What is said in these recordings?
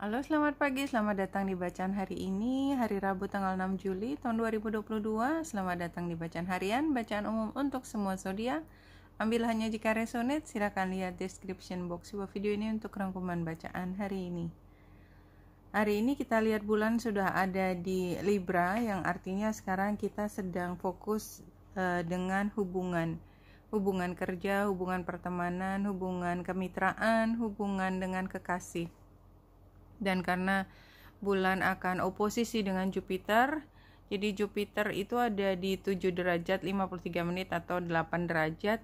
Halo, selamat pagi. Selamat datang di bacaan hari ini, hari Rabu tanggal 6 Juli tahun 2022. Selamat datang di bacaan harian, bacaan umum untuk semua zodiak. Ambil hanya jika resonate, silakan lihat description box bawah video ini untuk rangkuman bacaan hari ini. Hari ini kita lihat bulan sudah ada di Libra yang artinya sekarang kita sedang fokus uh, dengan hubungan hubungan kerja, hubungan pertemanan, hubungan kemitraan, hubungan dengan kekasih dan karena bulan akan oposisi dengan Jupiter jadi Jupiter itu ada di 7 derajat 53 menit atau 8 derajat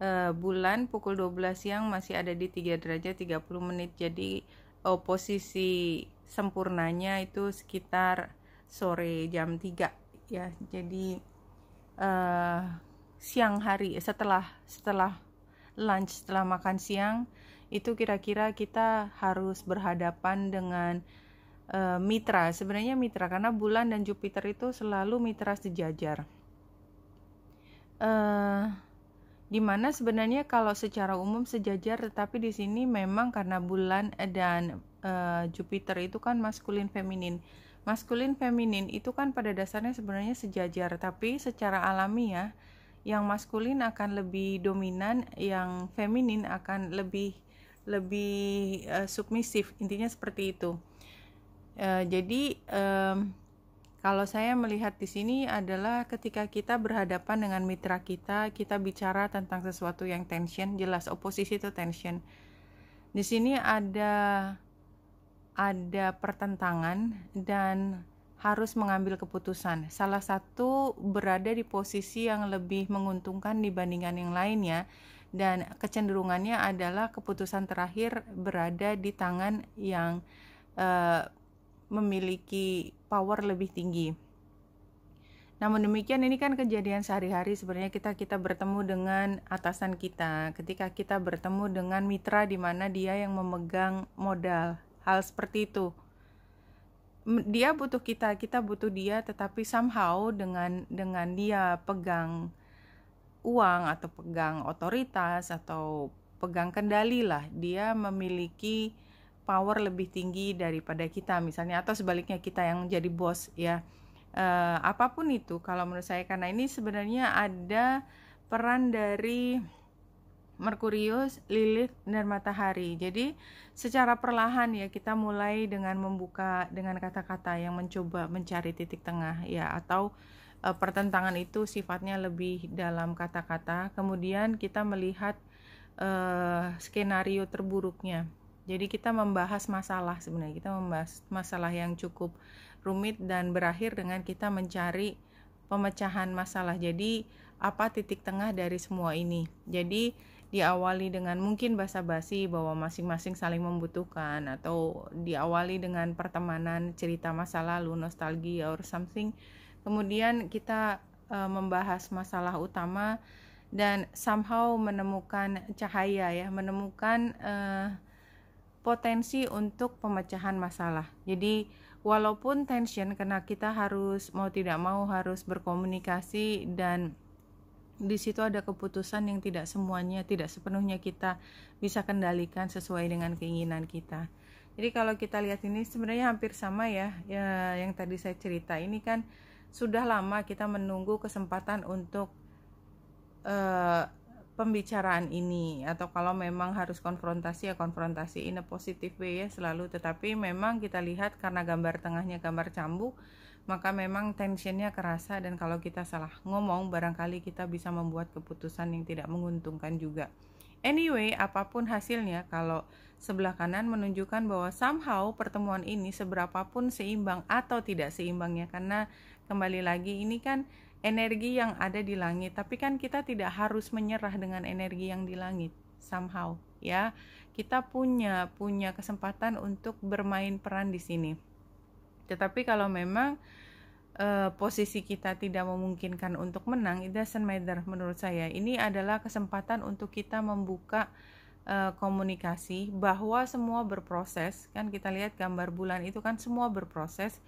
e, bulan pukul 12 siang masih ada di 3 derajat 30 menit jadi oposisi sempurnanya itu sekitar sore jam 3 ya jadi e, siang hari setelah setelah lunch setelah makan siang itu kira-kira kita harus berhadapan dengan uh, mitra. Sebenarnya mitra karena bulan dan Jupiter itu selalu mitra sejajar. Uh, eh, dimana sebenarnya kalau secara umum sejajar, tetapi di sini memang karena bulan dan uh, Jupiter itu kan maskulin feminin. Maskulin feminin itu kan pada dasarnya sebenarnya sejajar, tapi secara alami ya, yang maskulin akan lebih dominan, yang feminin akan lebih lebih uh, submisif intinya seperti itu uh, jadi um, kalau saya melihat di sini adalah ketika kita berhadapan dengan mitra kita, kita bicara tentang sesuatu yang tension, jelas oposisi itu tension. Di sini ada ada pertentangan dan harus mengambil keputusan. Salah satu berada di posisi yang lebih menguntungkan dibandingkan yang lainnya dan kecenderungannya adalah keputusan terakhir berada di tangan yang uh, memiliki power lebih tinggi. Namun demikian ini kan kejadian sehari-hari sebenarnya kita kita bertemu dengan atasan kita, ketika kita bertemu dengan mitra di mana dia yang memegang modal. Hal seperti itu. Dia butuh kita, kita butuh dia, tetapi somehow dengan dengan dia pegang uang atau pegang otoritas atau pegang kendali lah dia memiliki power lebih tinggi daripada kita misalnya atau sebaliknya kita yang jadi bos ya e, apapun itu kalau menurut saya karena ini sebenarnya ada peran dari Merkurius, Lilith, dan Matahari. Jadi secara perlahan ya kita mulai dengan membuka dengan kata-kata yang mencoba mencari titik tengah ya atau e, pertentangan itu sifatnya lebih dalam kata-kata. Kemudian kita melihat e, skenario terburuknya. Jadi kita membahas masalah sebenarnya kita membahas masalah yang cukup rumit dan berakhir dengan kita mencari pemecahan masalah. Jadi apa titik tengah dari semua ini? Jadi diawali dengan mungkin basa-basi bahwa masing-masing saling membutuhkan atau diawali dengan pertemanan cerita masa lalu nostalgia or something Kemudian kita uh, membahas masalah utama dan somehow menemukan cahaya ya, menemukan uh, potensi untuk pemecahan masalah. Jadi walaupun tension karena kita harus mau tidak mau harus berkomunikasi dan di situ ada keputusan yang tidak semuanya tidak sepenuhnya kita bisa kendalikan sesuai dengan keinginan kita. Jadi kalau kita lihat ini sebenarnya hampir sama ya, ya yang tadi saya cerita ini kan sudah lama kita menunggu kesempatan untuk uh, pembicaraan ini atau kalau memang harus konfrontasi ya konfrontasi in a positive way ya selalu tetapi memang kita lihat karena gambar tengahnya gambar cambuk maka memang tensionnya kerasa dan kalau kita salah ngomong barangkali kita bisa membuat keputusan yang tidak menguntungkan juga anyway apapun hasilnya kalau sebelah kanan menunjukkan bahwa somehow pertemuan ini seberapapun seimbang atau tidak seimbangnya karena kembali lagi ini kan energi yang ada di langit, tapi kan kita tidak harus menyerah dengan energi yang di langit somehow ya. Kita punya punya kesempatan untuk bermain peran di sini. Tetapi kalau memang uh, posisi kita tidak memungkinkan untuk menang, it doesn't matter menurut saya. Ini adalah kesempatan untuk kita membuka eh, komunikasi bahwa semua berproses. Kan kita lihat gambar bulan itu kan semua berproses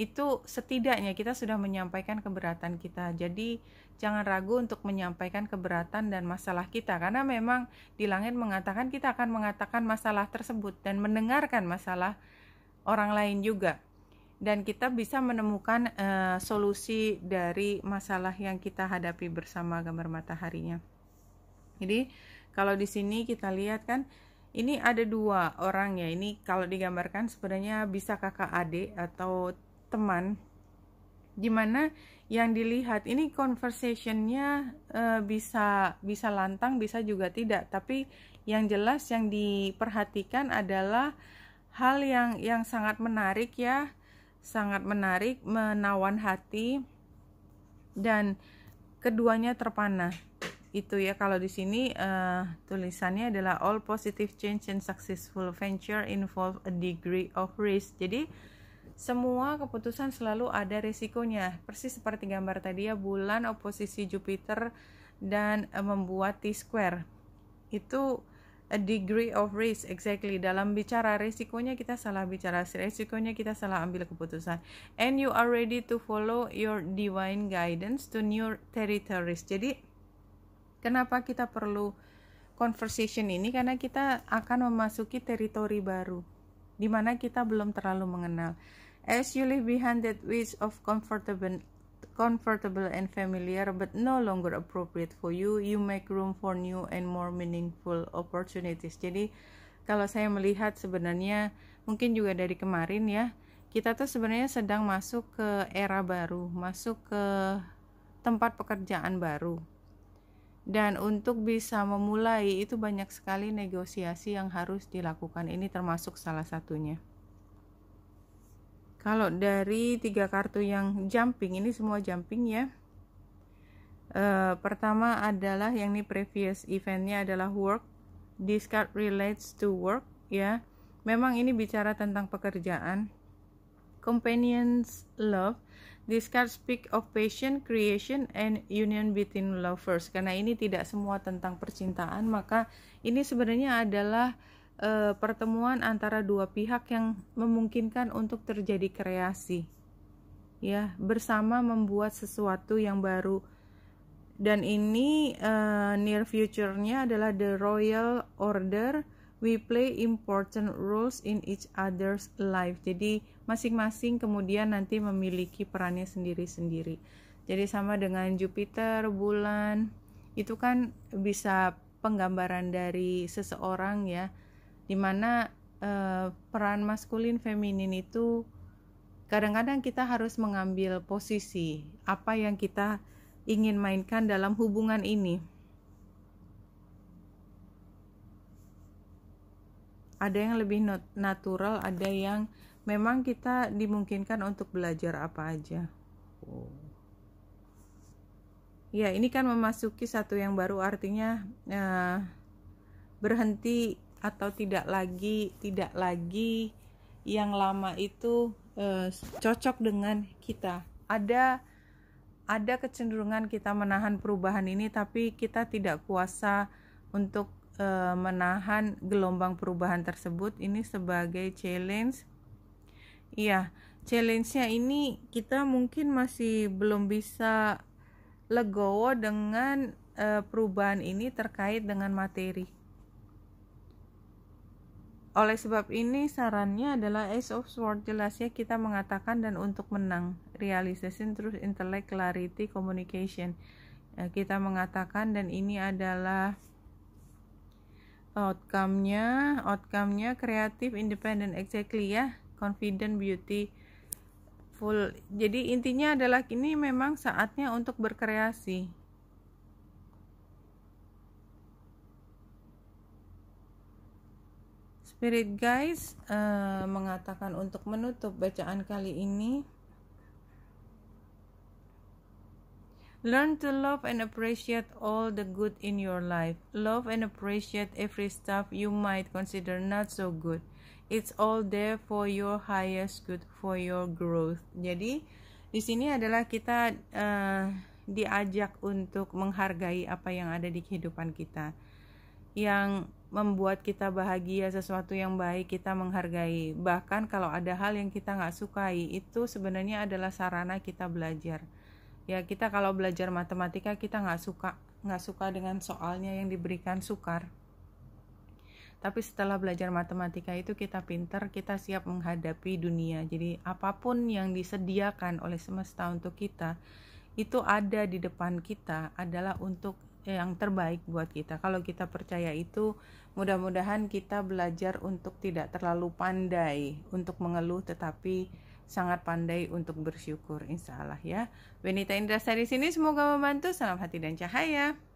itu setidaknya kita sudah menyampaikan keberatan kita. Jadi jangan ragu untuk menyampaikan keberatan dan masalah kita karena memang di langit mengatakan kita akan mengatakan masalah tersebut dan mendengarkan masalah orang lain juga. Dan kita bisa menemukan uh, solusi dari masalah yang kita hadapi bersama gambar mataharinya. Jadi kalau di sini kita lihat kan ini ada dua orang ya. Ini kalau digambarkan sebenarnya bisa kakak adik atau teman gimana yang dilihat ini conversationnya e, bisa bisa lantang bisa juga tidak tapi yang jelas yang diperhatikan adalah hal yang yang sangat menarik ya sangat menarik menawan hati dan keduanya terpana itu ya kalau di sini uh, tulisannya adalah all positive change and successful venture involve a degree of risk jadi semua keputusan selalu ada resikonya. persis seperti gambar tadi ya, bulan oposisi Jupiter dan eh, membuat T-square. Itu a degree of risk exactly dalam bicara resikonya kita salah bicara risikonya kita salah ambil keputusan and you are ready to follow your divine guidance to new territories jadi kenapa kita perlu conversation ini karena kita akan memasuki teritori baru di mana kita belum terlalu mengenal as you leave behind that which of comfortable comfortable and familiar but no longer appropriate for you you make room for new and more meaningful opportunities jadi kalau saya melihat sebenarnya mungkin juga dari kemarin ya kita tuh sebenarnya sedang masuk ke era baru masuk ke tempat pekerjaan baru dan untuk bisa memulai itu banyak sekali negosiasi yang harus dilakukan ini termasuk salah satunya kalau dari tiga kartu yang jumping ini semua jumping ya e, pertama adalah yang ini previous eventnya adalah work this card relates to work ya memang ini bicara tentang pekerjaan companions love this card speak of passion creation and union between lovers karena ini tidak semua tentang percintaan maka ini sebenarnya adalah e, pertemuan antara dua pihak yang memungkinkan untuk terjadi kreasi. Ya, bersama membuat sesuatu yang baru. Dan ini e, near future-nya adalah the royal order we play important roles in each other's life. Jadi masing-masing kemudian nanti memiliki perannya sendiri-sendiri. Jadi sama dengan Jupiter, bulan, itu kan bisa penggambaran dari seseorang ya dimana uh, eh, peran maskulin feminin itu kadang-kadang kita harus mengambil posisi apa yang kita ingin mainkan dalam hubungan ini. Ada yang lebih natural, ada yang memang kita dimungkinkan untuk belajar apa aja. Oh. Ya, ini kan memasuki satu yang baru, artinya uh, berhenti atau tidak lagi tidak lagi yang lama itu uh, cocok dengan kita. Ada ada kecenderungan kita menahan perubahan ini tapi kita tidak kuasa untuk uh, menahan gelombang perubahan tersebut. Ini sebagai challenge. Iya, challenge-nya ini kita mungkin masih belum bisa legowo dengan uh, perubahan ini terkait dengan materi. Oleh sebab ini, sarannya adalah Ace of Swords jelasnya kita mengatakan dan untuk menang. Realization terus intellect, clarity, communication. Ya, kita mengatakan dan ini adalah outcome-nya, outcome-nya kreatif, independent, exactly ya, confident, beauty, full. Jadi intinya adalah ini memang saatnya untuk berkreasi Spirit Guys uh, eh, mengatakan untuk menutup bacaan kali ini. Learn to love and appreciate all the good in your life. Love and appreciate every stuff you might consider not so good. It's all there for your highest good, for your growth. Jadi, di sini adalah kita uh, diajak untuk menghargai apa yang ada di kehidupan kita. Yang membuat kita bahagia, sesuatu yang baik kita menghargai. Bahkan kalau ada hal yang kita nggak sukai, itu sebenarnya adalah sarana kita belajar. Ya kita kalau belajar matematika kita nggak suka, nggak suka dengan soalnya yang diberikan sukar. Tapi setelah belajar matematika itu kita pinter kita siap menghadapi dunia. Jadi apapun yang disediakan oleh semesta untuk kita, itu ada di depan kita adalah untuk yang terbaik buat kita. Kalau kita percaya itu, mudah-mudahan kita belajar untuk tidak terlalu pandai untuk mengeluh, tetapi sangat pandai untuk bersyukur. Insya Allah ya. Benita Indra di sini semoga membantu. Salam hati dan cahaya.